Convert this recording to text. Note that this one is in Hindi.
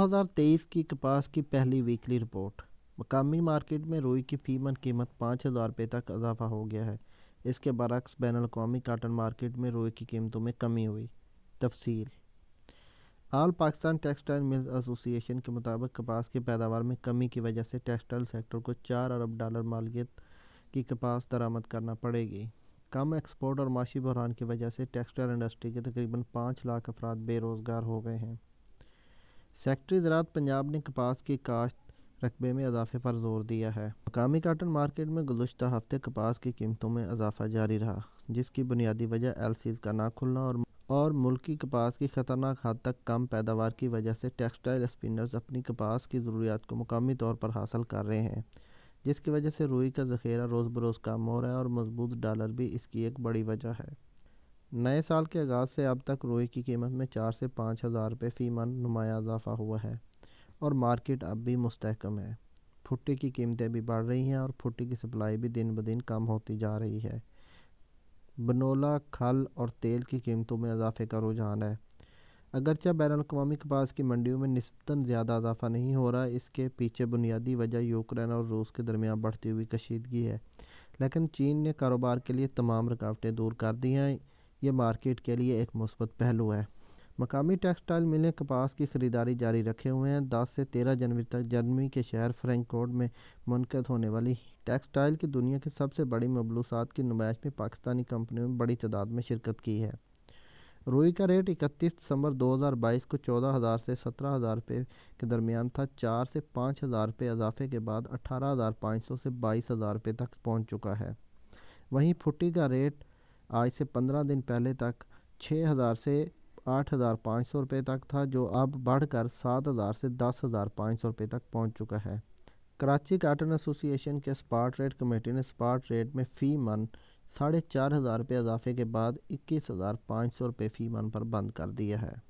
2023 की कपास की पहली वीकली रिपोर्ट मकामी मार्केट में रोई की फीमन कीमत पाँच हज़ार रुपये तक इजाफा हो गया है इसके बरक्स बैन अवी काटन मार्केट में रोई की कीमतों में कमी हुई तफसील all Pakistan textile mills association के मुताबिक कपास की पैदावार में कमी की वजह से टेक्सटाइल सेक्टर को चार अरब डॉलर मालियत की कपास दरामद करना पड़ेगी कम एक्सपोर्ट और माशी बहरान की वजह से टेक्सटाइल इंडस्ट्री के तकरीबन पाँच लाख अफराद बेरोज़गार हो गए हैं सेक्ट्री ज़रात पंजाब ने कपास की काश्त रकबे में इजाफे पर जोर दिया है मकामी काटन मार्केट में गुजशत हफ्ते कपास की कीमतों में इजाफा जारी रहा जिसकी बुनियादी वजह एल सीज का ना खुलना और और मुल्की कपास की ख़तरनाक हद तक कम पैदावार की वजह से टेक्सटाइल स्पिनर्स अपनी कपास की ज़रूरियात को मकामी तौर पर हासिल कर रहे हैं जिसकी वजह से रुई का ज़ख़ीरा रोज़ बरोज़ कम हो रहा है और मजबूत डॉलर भी इसकी एक बड़ी वजह है नए साल के आगाज़ से अब तक रोई की कीमत में चार से पाँच हज़ार रुपये फ़ी मन नुमाया इजाफ़ा हुआ है और मार्केट अब भी मुस्तकम है फुट्टी की कीमतें भी बढ़ रही हैं और फुट्टी की सप्लाई भी दिन ब दिन कम होती जा रही है बनोला खल और तेल की कीमतों में इजाफे का रुझान है अगरचे बैन अवी कपास की मंडियों में नस्बता ज़्यादा इजाफा नहीं हो रहा इसके पीछे बुनियादी वजह यूक्रेन और रूस के दरमियान बढ़ती हुई कशीदगी है लेकिन चीन ने कारोबार के लिए तमाम रुकावटें दूर कर दी हैं ये मार्केट के लिए एक मुस्बत पहलू है मकामी टेक्सटाइल मिलें कपास की ख़रीदारी जारी रखे हुए हैं 10 से 13 जनवरी तक जर्मनी के शहर फ्रेंकोड में मनकद होने वाली टेक्सटाइल की दुनिया की सबसे बड़ी मबलूसात की नुमाइश में पाकिस्तानी कंपनियों ने बड़ी तादाद में शिरकत की है रुई का रेट 31 दिसंबर 2022 को 14,000 से 17,000 रुपये के दरमियान था चार से 5,000 रुपये इजाफे के बाद 18,500 से 22,000 रुपये तक पहुंच चुका है वहीं फुटी का रेट आज से पंद्रह दिन पहले तक छः हज़ार से आठ हज़ार पाँच सौ रुपये तक था जो अब बढ़कर सात हज़ार से दस हज़ार पाँच सौ रुपये तक पहुंच चुका है कराची काटन एसोसिएशन के स्पाट रेट कमेटी ने स्पाट रेट में फ़ी मन साढ़े चार हज़ार रुपये इजाफे के बाद इक्कीस हज़ार पाँच सौ रुपये फ़ी मन पर बंद कर दिया है